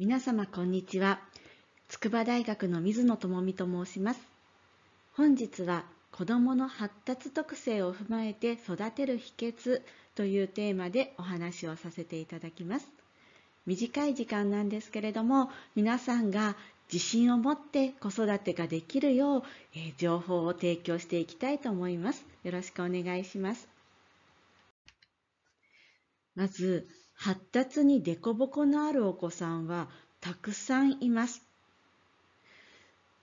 皆様こんにちは筑波大学の水野智美と申します本日は子どもの発達特性を踏まえて育てる秘訣というテーマでお話をさせていただきます短い時間なんですけれども皆さんが自信を持って子育てができるよう、え情報を提供していきたいと思いますよろしくお願いしますまず発達に凸凹のあるお子さんはたくさんいます。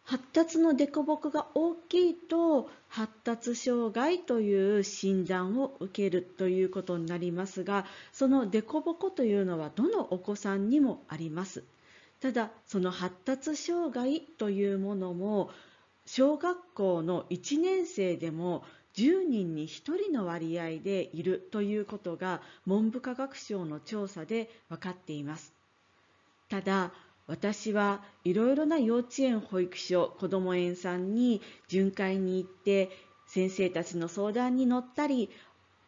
発達の凸凹が大きいと発達障害という診断を受けるということになりますがその凸凹というのはどのお子さんにもありますただその発達障害というものも小学校の1年生でも10人に1人の割合でいるということが文部科学省の調査で分かっていますただ私はいろいろな幼稚園保育所こども園さんに巡回に行って先生たちの相談に乗ったり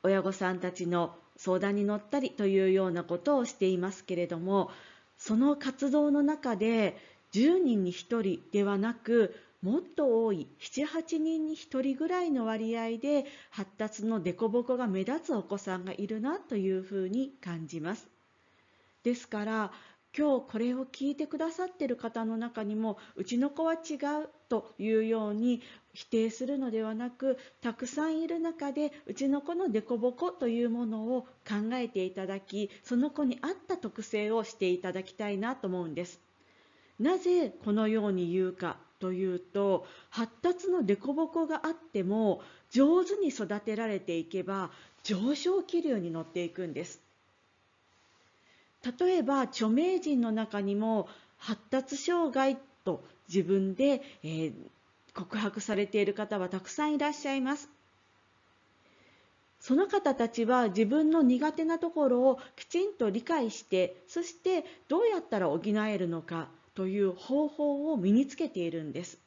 親御さんたちの相談に乗ったりというようなことをしていますけれどもその活動の中で10人に1人ではなくもっと多い78人に1人ぐらいの割合で発達の凸凹が目立つお子さんがいるなというふうに感じます。ですから今日これを聞いてくださってる方の中にもうちの子は違うというように否定するのではなくたくさんいる中でうちの子の凸凹というものを考えていただきその子に合った特性をしていただきたいなと思うんです。なぜこのように言うかというと発達の凸凹があっても上手に育てられていけば上昇気流に乗っていくんです例えば著名人の中にも発達障害と自分で、えー、告白されている方はたくさんいらっしゃいますその方たちは自分の苦手なところをきちんと理解してそしてどうやったら補えるのかという方法を身につけているんです。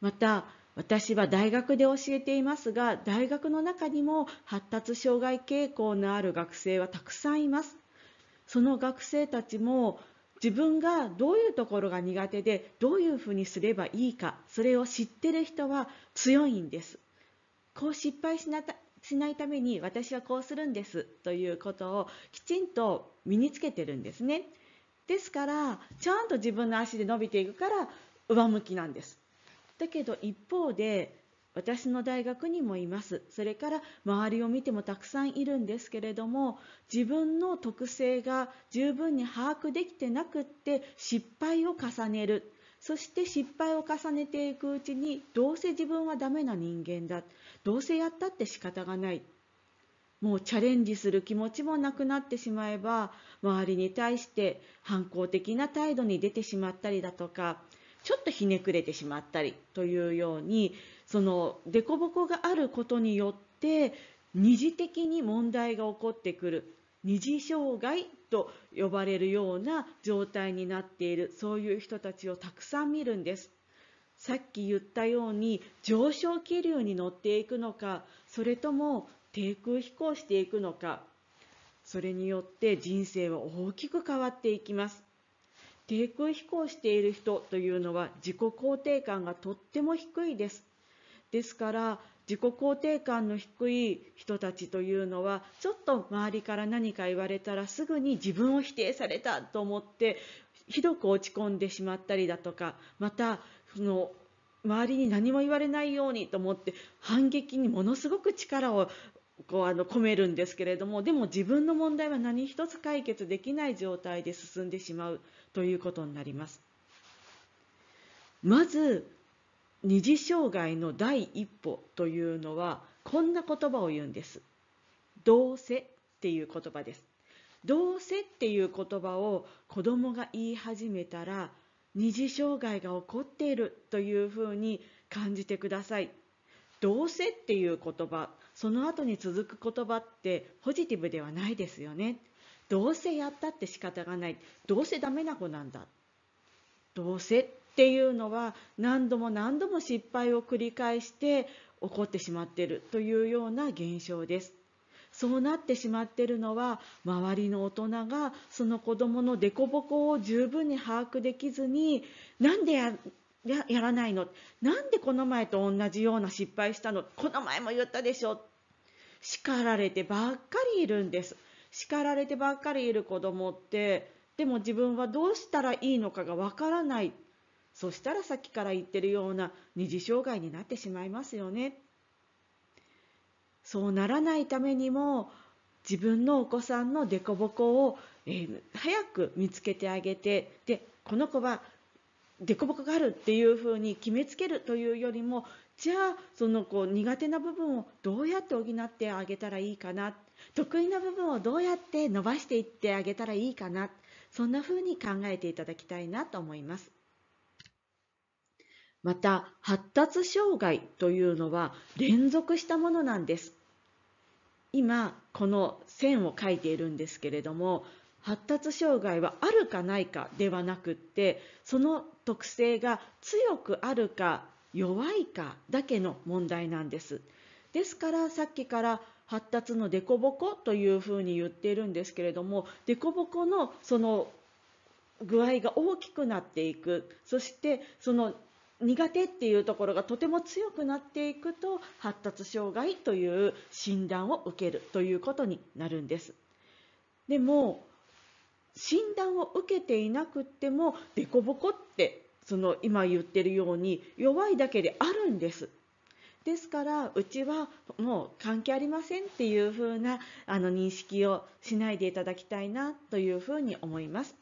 また私は大学で教えていますが大学の中にも発達障害傾向のある学生はたくさんいます。その学生たちも自分がどういうところが苦手でどういうふうにすればいいかそれを知ってる人は強いんです。こう失敗しなたしないために私はこうするんですということをきちんと身につけてるんですね。ですからちゃんと自分の足で伸びていくから上向きなんですだけど一方で私の大学にもいますそれから周りを見てもたくさんいるんですけれども自分の特性が十分に把握できてなくって失敗を重ねるそして失敗を重ねていくうちにどうせ自分はダメな人間だどうせやったって仕方がないもうチャレンジする気持ちもなくなってしまえば周りに対して反抗的な態度に出てしまったりだとかちょっとひねくれてしまったりというようにその凸凹があることによって二次的に問題が起こってくる二次障害と呼ばれるような状態になっているそういう人たちをたくさん見るんです。さっき言ったように上昇気流に乗っていくのかそれとも低空飛行していくのかそれによって人生は大きく変わっていきます低空飛行している人というのは自己肯定感がとっても低いですですから自己肯定感の低い人たちというのはちょっと周りから何か言われたらすぐに自分を否定されたと思ってひどく落ち込んでしまったりだとかまたその周りに何も言われないようにと思って反撃にものすごく力をこうあの込めるんですけれどもでも自分の問題は何一つ解決できない状態で進んでしまうということになります。まず二次障害の第一歩というのはこんな言葉を言うんです。どうせっていう言葉です。どうせっていう言葉を子どもが言い始めたら二次障害が起こっているというふうに感じてください。どうせっていう言葉その後に続く言葉ってポジティブではないですよねどうせやったって仕方がないどうせダメな子なんだどうせっていうのは何度も何度も失敗を繰り返して起こってしまってるというような現象ですそうなってしまってるのは周りの大人がその子どもの凸凹を十分に把握できずになんでやややらないのなんでこの前と同じような失敗したのこの前も言ったでしょ叱られてばっかりいるんです叱られてばっかりいる子供ってでも自分はどうしたらいいのかがわからないそしたらさっきから言ってるような二次障害になってしまいますよねそうならないためにも自分のお子さんの凸凹を、えー、早く見つけてあげてでこの子は凸凹があるっていうふうに決めつけるというよりもじゃあそのこう苦手な部分をどうやって補ってあげたらいいかな得意な部分をどうやって伸ばしていってあげたらいいかなそんなふうに考えていただきたいなと思います。また発達障害というのは連続したものなんです。今この線を書いているんですけれども発達障害はあるかないかではなくってその特性が強くあるか弱いかだけの問題なんです。ですからさっきから発達の凸凹というふうに言っているんですけれども凸凹のその具合が大きくなっていくそしてその苦手っていうところがとても強くなっていくと発達障害という診断を受けるということになるんです。でも診断を受けていなくっても凸凹ってその今言ってるように弱いだけであるんです。ですからうちはもう関係ありませんっていうふうなあの認識をしないでいただきたいなというふうに思います。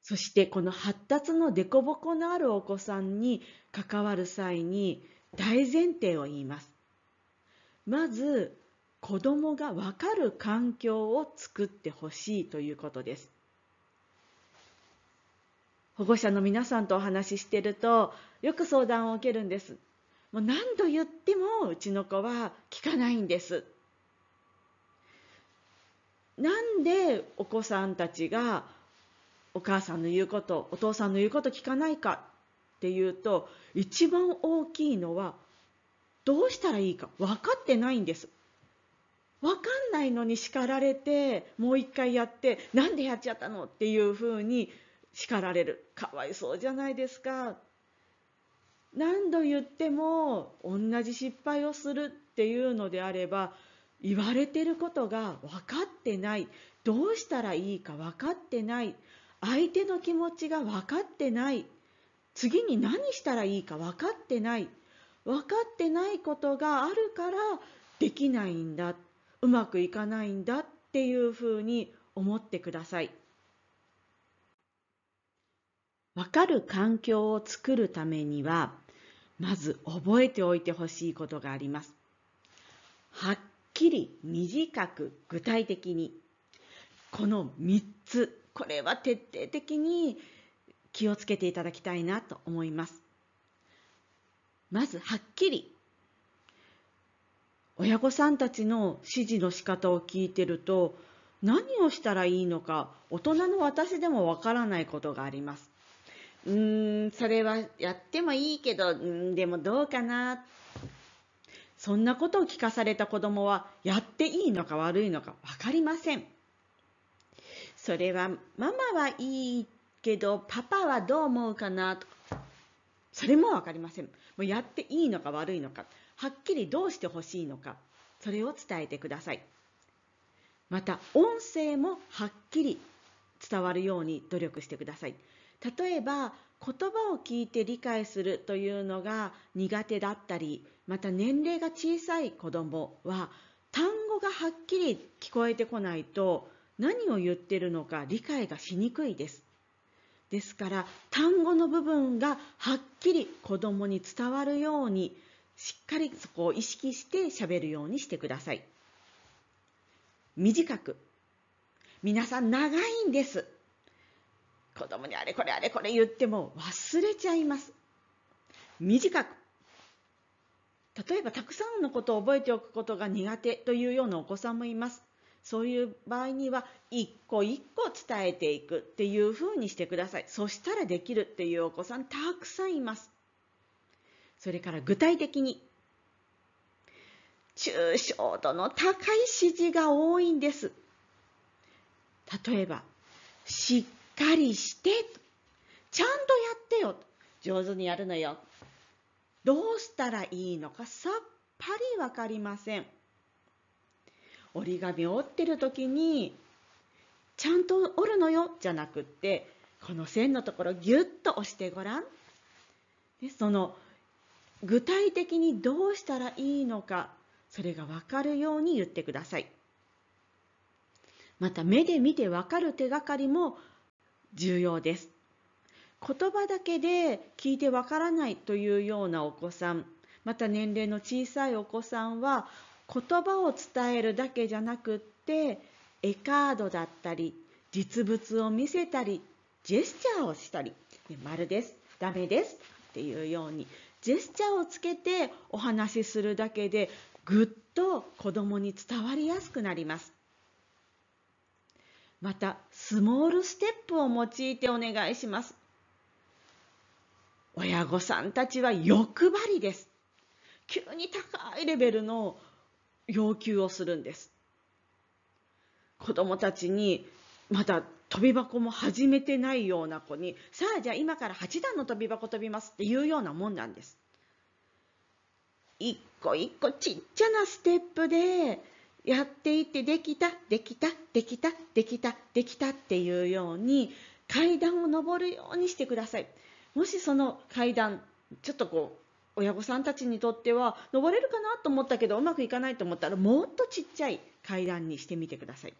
そしてこの発達の凸凹のあるお子さんに関わる際に大前提を言います。まず子どもが分かる環境を作ってほしいということです保護者の皆さんとお話ししてるとよく相談を受けるんですもう何度言ってもうちの子は聞かないんですなんでお子さんたちがお母さんの言うことお父さんの言うこと聞かないかっていうと一番大きいのはどうしたらいいか分かってないんです分かんないのに叱られてもう一回やってなんでやっちゃったのっていうふうに叱られるかわいそうじゃないですか何度言っても同じ失敗をするっていうのであれば言われてることが分かってないどうしたらいいか分かってない相手の気持ちが分かってない次に何したらいいか分かってない分かってないことがあるからできないんだってうまくいかないんだっていうふうに思ってください。わかる環境を作るためには、まず覚えておいてほしいことがあります。はっきり、短く、具体的に。この3つ、これは徹底的に気をつけていただきたいなと思います。まず、はっきり、親御さんたちの指示の仕方を聞いてると何をしたらいいのか大人の私でもわからないことがあります。うーんそれはやってもいいけどうんでもどうかなそんなことを聞かされた子供はやっていいのか悪いのか分かりません。それはママはいいけどパパはどう思うかなとそれも分かりません。もうやっていいのか悪いのかはっきりどうしてほしいのかそれを伝えてくださいまた音声もはっきり伝わるように努力してください例えば言葉を聞いて理解するというのが苦手だったりまた年齢が小さい子どもは単語がはっきり聞こえてこないと何を言ってるのか理解がしにくいですですから単語の部分がはっきり子どもに伝わるようにしっかりそこを意識して喋るようにしてください。短く。皆さん長いんです。子供にあれこれあれこれ言っても忘れちゃいます。短く。例えばたくさんのことを覚えておくことが苦手というようなお子さんもいます。そういう場合には一個一個伝えていくっていうふうにしてください。そしたらできるっていうお子さんたくさんいます。それから具体的に、抽象度の高い指示が多いんです。例えば、しっかりして、ちゃんとやってよ、上手にやるのよ。どうしたらいいのかさっぱりわかりません。折り紙を折ってる時に、ちゃんと折るのよじゃなくって、この線のところギュッと押してごらん。でその具体的にどうしたらいいのかそれが分かるように言ってくださいまた目で見て分かる手がかりも重要です言葉だけで聞いて分からないというようなお子さんまた年齢の小さいお子さんは言葉を伝えるだけじゃなくって絵カードだったり実物を見せたりジェスチャーをしたり「丸です」「ダメです」っていうようにジェスチャーをつけてお話しするだけでぐっと子どもに伝わりやすくなりますまたスモールステップを用いてお願いします親御さんたちは欲張りです急に高いレベルの要求をするんです子供もたちにまた跳び箱も始めてないような子に、さあじゃあ今から8段の跳び箱飛びますっていうようなもんなんです。一個一個ちっちゃなステップでやっていってできた、できた、できた、できた、できたっていうように階段を上るようにしてください。もしその階段、ちょっとこう、親御さんたちにとっては登れるかなと思ったけどうまくいかないと思ったらもっとちっちゃい階段にしてみてください。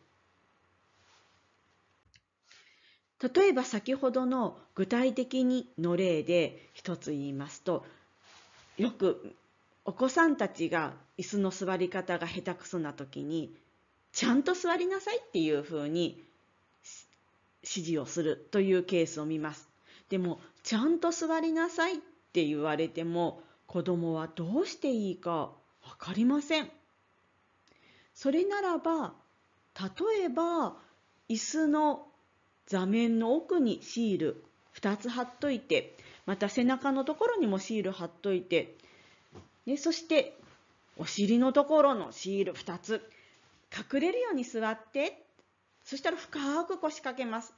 例えば先ほどの具体的にの例で一つ言いますとよくお子さんたちが椅子の座り方が下手くそな時にちゃんと座りなさいっていうふうに指示をするというケースを見ます。でもちゃんと座りなさいって言われても子供はどうしていいか分かりません。それならば例えば椅子の座面の奥にシール2つ貼っといてまた背中のところにもシール貼っといて、でそしてお尻のところのシール2つ隠れるように座ってそしたら深く腰掛けます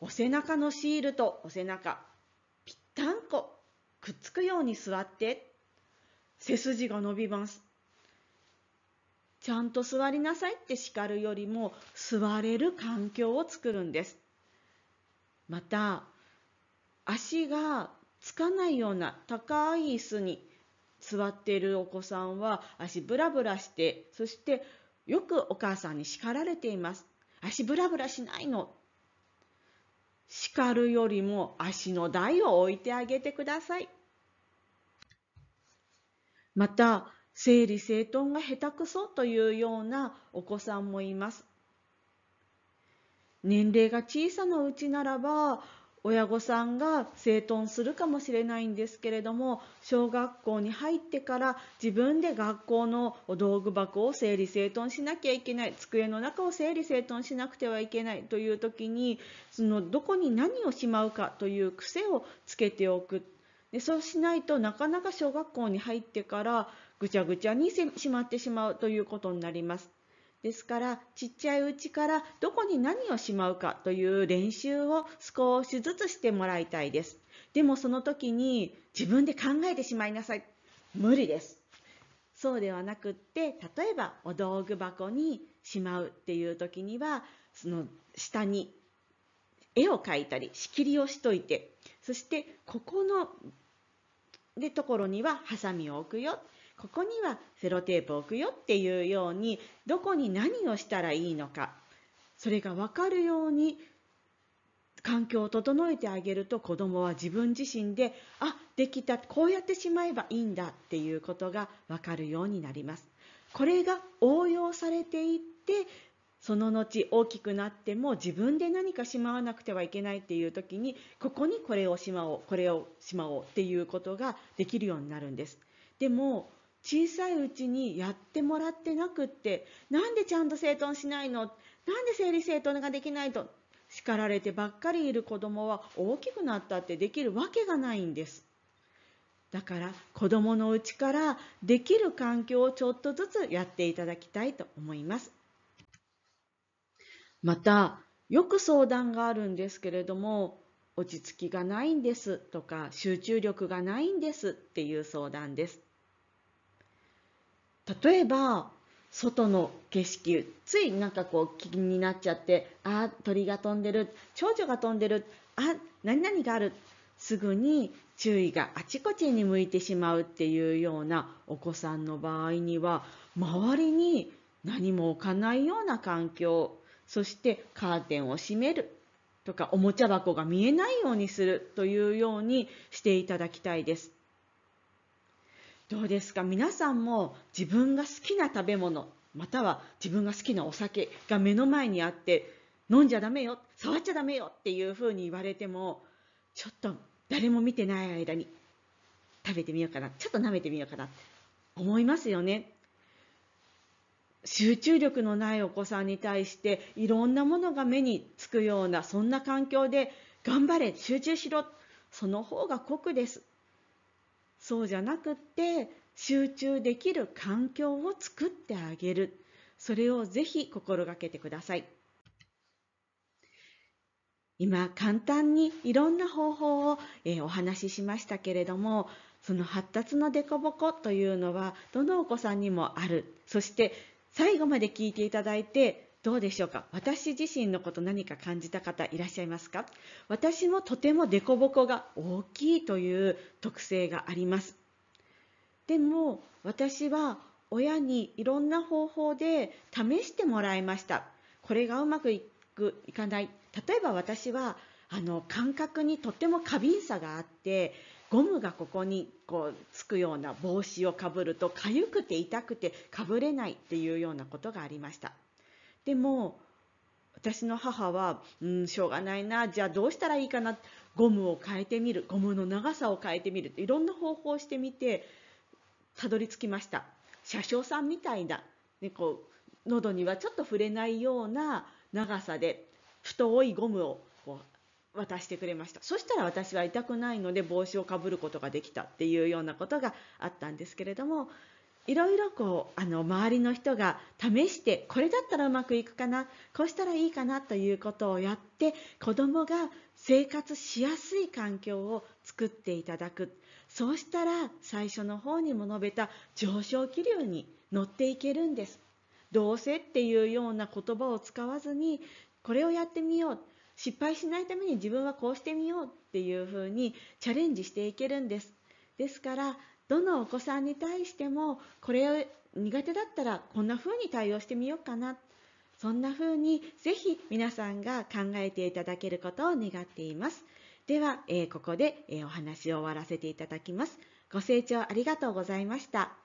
お背中のシールとお背中ぴったんこくっつくように座って背筋が伸びますちゃんと座りなさいって叱るよりも座れる環境を作るんですまた足がつかないような高い椅子に座っているお子さんは足ブラブラしてそしてよくお母さんに叱られています足ブラブラしないの叱るよりも足の台を置いてあげてくださいまた整理整頓が下手くそというようなお子さんもいます年齢が小さなうちならば親御さんが整頓するかもしれないんですけれども小学校に入ってから自分で学校の道具箱を整理整頓しなきゃいけない机の中を整理整頓しなくてはいけないという時にそのどこに何をしまうかという癖をつけておくでそうしないとなかなか小学校に入ってからぐちゃぐちゃにしまってしまうということになります。ですからちっちゃいうちからどこに何をしまうかという練習を少しずつしてもらいたいですでもその時に自分で考えてしまいなさい無理ですそうではなくって例えばお道具箱にしまうっていう時にはその下に絵を描いたり仕切りをしといてそしてここのでところにはハサミを置くよここにはセロテープを置くよっていうようにどこに何をしたらいいのかそれが分かるように環境を整えてあげると子どもは自分自身であできたこうやってしまえばいいんだっていうことが分かるようになります。これが応用されていってその後大きくなっても自分で何かしまわなくてはいけないっていう時にここにこれをしまおうこれをしまおうっていうことができるようになるんです。でも小さいうちにやってもらってなくってなんでちゃんと整頓しないのなんで整理整頓ができないと叱られてばっかりいる子供は大きくなったってできるわけがないんです。だから子供のうちからできる環境をちょっとずつやっていただきたいと思います。また、よく相談があるんですけれども、落ち着きがないんですとか集中力がないんですっていう相談です。例えば外の景色ついなんかこう気になっちゃってあ鳥が飛んでる蝶々が飛んでるあ何々があるすぐに注意があちこちに向いてしまうっていうようなお子さんの場合には周りに何も置かないような環境そしてカーテンを閉めるとかおもちゃ箱が見えないようにするというようにしていただきたいです。どうですか皆さんも自分が好きな食べ物または自分が好きなお酒が目の前にあって飲んじゃダメよ触っちゃダメよっていうふうに言われてもちょっと誰も見てない間に食べてみようかなちょっと舐めてみようかなって思いますよね集中力のないお子さんに対していろんなものが目につくようなそんな環境で頑張れ集中しろその方が酷ですそうじゃなくって集中できる環境を作ってあげるそれをぜひ心がけてください今簡単にいろんな方法を、えお話ししましたけれどもその発達の凸凹というのはどのお子さんにもあるそして最後まで聞いていただいてどうでしょうか私自身のこと何か感じた方いらっしゃいますか私もとても凸凹が大きいという特性がありますでも私は親にいろんな方法で試してもらいましたこれがうまくいくいかない例えば私はあの感覚にとても過敏さがあってゴムがここにこうつくような帽子をかぶると痒くて痛くてかぶれないっていうようなことがありましたでも私の母は、うん、しょうがないなじゃあどうしたらいいかなゴムを変えてみるゴムの長さを変えてみるいろんな方法をしてみてたどり着きました車掌さんみたいな、ね、こう喉にはちょっと触れないような長さで太いゴムをこう渡してくれましたそしたら私は痛くないので帽子をかぶることができたっていうようなことがあったんですけれどもいろいろこうあの周りの人が試してこれだったらうまくいくかなこうしたらいいかなということをやって子どもが生活しやすい環境を作っていただくそうしたら最初の方にも述べた上昇気流に乗っていけるんです。どうせっていうような言葉を使わずにこれをやってみよう失敗しないために自分はこうしてみようっていうふうにチャレンジしていけるんです。ですからどのお子さんに対してもこれを苦手だったらこんな風に対応してみようかなそんな風にぜひ皆さんが考えていただけることを願っていますでは、えー、ここで、えー、お話を終わらせていただきますご清聴ありがとうございました